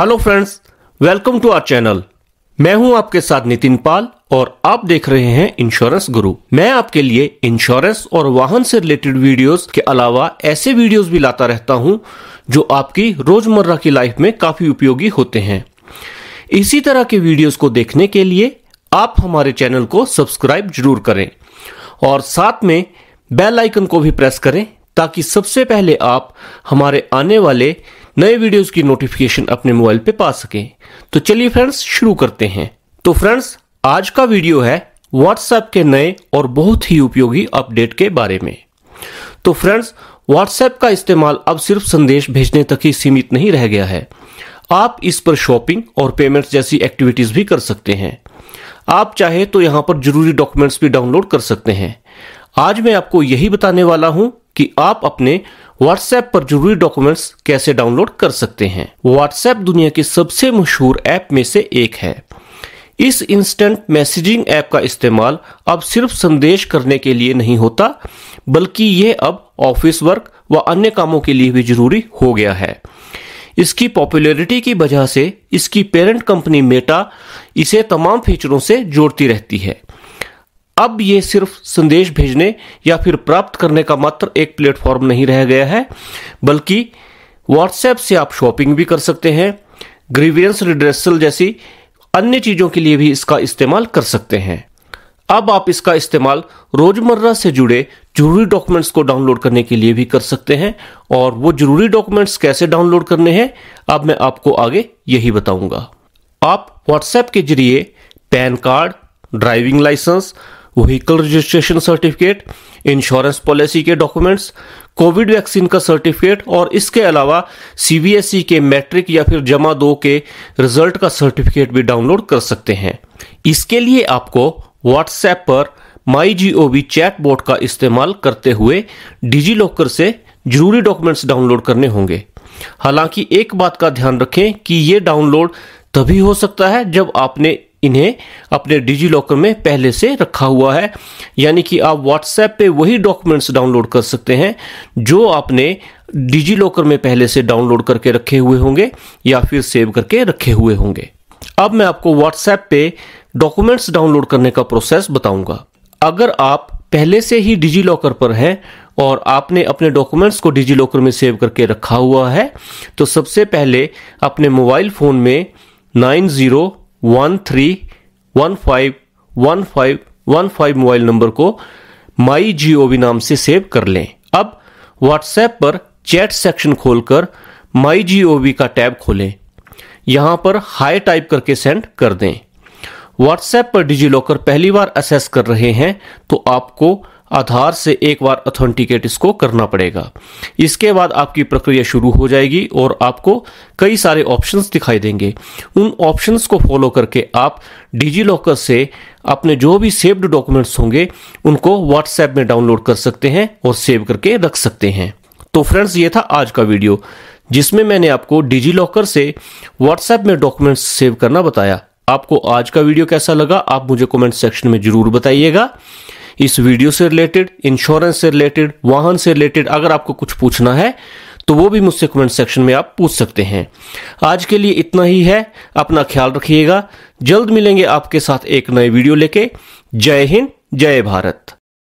hello friends welcome to our channel मैं हूं आपके साथ नितिन पाल और आप देख रहे हैं इंश्योरेंस गुरु मैं आपके लिए इंश्योरेंस और वाहन से रिलेटेड वीडियोस के अलावा ऐसे वीडियोस भी लाता रहता हूं जो आपकी रोजमर्रा की लाइफ में काफी उपयोगी होते हैं इसी तरह के वीडियोस को देखने के लिए आप हमारे चैनल को सब्सक्राइब जरूर करें और साथ में बेल आइकन को भी प्रेस करें ताकि सबसे पहले आप हमारे आने वाले नए वीडियोस की नोटिफिकेशन अपने मोबाइल पे पा सकें तो चलिए फ्रेंड्स शुरू करते हैं तो फ्रेंड्स आज का वीडियो है व्हाट्सएप के नए और बहुत ही उपयोगी अपडेट के बारे में तो फ्रेंड्स व्हाट्सएप का इस्तेमाल अब सिर्फ संदेश भेजने तक ही सीमित नहीं रह गया है आप इस पर शॉपिंग और पेमेंट्स जैसी एक्टिविटीज भी कर सकते हैं आप चाहे तो यहां पर जरूरी डॉक्यूमेंट्स भी डाउनलोड कर सकते हैं आज मैं आपको यही बताने वाला हूं कि आप अपने व्हाट्सएप पर जरूरी डॉक्यूमेंट्स कैसे डाउनलोड कर सकते हैं व्हाट्सएप दुनिया की सबसे मशहूर ऐप में से एक है इस इंस्टेंट मैसेजिंग ऐप का इस्तेमाल अब सिर्फ संदेश करने के लिए नहीं होता बल्कि ये अब ऑफिस वर्क व अन्य कामों के लिए भी जरूरी हो गया है इसकी पॉपुलैरिटी की वजह से इसकी पेरेंट कंपनी मेटा इसे तमाम फीचरों से जोड़ती रहती है अब ये सिर्फ संदेश भेजने या फिर प्राप्त करने का मात्र एक प्लेटफॉर्म नहीं रह गया है बल्कि व्हाट्सएप से आप शॉपिंग भी कर सकते हैं ग्रीवियंस रिड्रेसल जैसी अन्य चीज़ों के लिए भी इसका इस्तेमाल कर सकते हैं अब आप इसका इस्तेमाल रोजमर्रा से जुड़े जरूरी डॉक्यूमेंट्स को डाउनलोड करने के लिए भी कर सकते हैं और वो जरूरी डॉक्यूमेंट्स कैसे डाउनलोड करने हैं अब मैं आपको आगे यही बताऊंगा आप व्हाट्सएप के जरिए PAN card driving licence vehicle registration certificate insurance policy के डॉक्यूमेंट्स कोविड वैक्सीन का सर्टिफिकेट और इसके अलावा सीबीएसई e के मैट्रिक या फिर जमा दो के रिजल्ट का सर्टिफिकेट भी डाउनलोड कर सकते हैं इसके लिए आपको व्हाट्सएप पर my G O V chat bot का इस्तेमाल करते हुए डिजी लॉकर से जरूरी डॉक्यूमेंट्स डाउनलोड करने होंगे हालांकि एक बात का ध्यान रखें कि ये डाउनलोड तभी हो सकता है जब आपने इन्हें अपने डिजी लॉकर में पहले से रखा हुआ है यानी कि आप व्हाट्सएप पे वही डॉक्यूमेंट्स डाउनलोड कर सकते हैं जो आपने डिजी लॉकर में पहले से डाउनलोड करके रखे हुए होंगे या फिर सेव करके रखे हुए होंगे अब मैं आपको व्हाट्सएप पे डॉक्यूमेंट्स डाउनलोड करने का प्रोसेस बताऊंगा अगर आप पहले से ही डिजी लॉकर पर हैं और आपने अपने डॉक्यूमेंट्स को डिजी लॉकर में सेव करके रखा हुआ है तो सबसे पहले अपने मोबाइल फ़ोन में nine zero one three one five one five one five mobile number को माई जी ओ वी नाम से सेव कर लें अब व्हाट्सएप पर चैट सेक्शन खोलकर माई जी ओ वी का टैब खोलें यहां पर हाई टाइप करके सेंड कर दें व्हाट्सएप पर डिजी लॉकर पहली बार असेस कर रहे हैं तो आपको आधार से एक बार ऑथेंटिकेट इसको करना पड़ेगा इसके बाद आपकी प्रक्रिया शुरू हो जाएगी और आपको कई सारे ऑप्शंस दिखाई देंगे उन ऑप्शंस को फॉलो करके आप डिजी लॉकर से अपने जो भी सेव्ड डॉक्यूमेंट्स होंगे उनको व्हाट्सएप में डाउनलोड कर सकते हैं और सेव करके रख सकते हैं तो फ्रेंड्स ये था आज का वीडियो जिसमें मैंने आपको डिजी लॉकर से व्हाट्सएप में डॉक्यूमेंट्स सेव करना बताया आपको आज का वीडियो कैसा लगा आप मुझे कमेंट सेक्शन में जरूर बताइएगा इस वीडियो से रिलेटेड इंश्योरेंस से रिलेटेड वाहन से रिलेटेड अगर आपको कुछ पूछना है तो वो भी मुझसे कमेंट सेक्शन में आप पूछ सकते हैं आज के लिए इतना ही है अपना ख्याल रखिएगा जल्द मिलेंगे आपके साथ एक नए वीडियो लेके जय हिंद जय भारत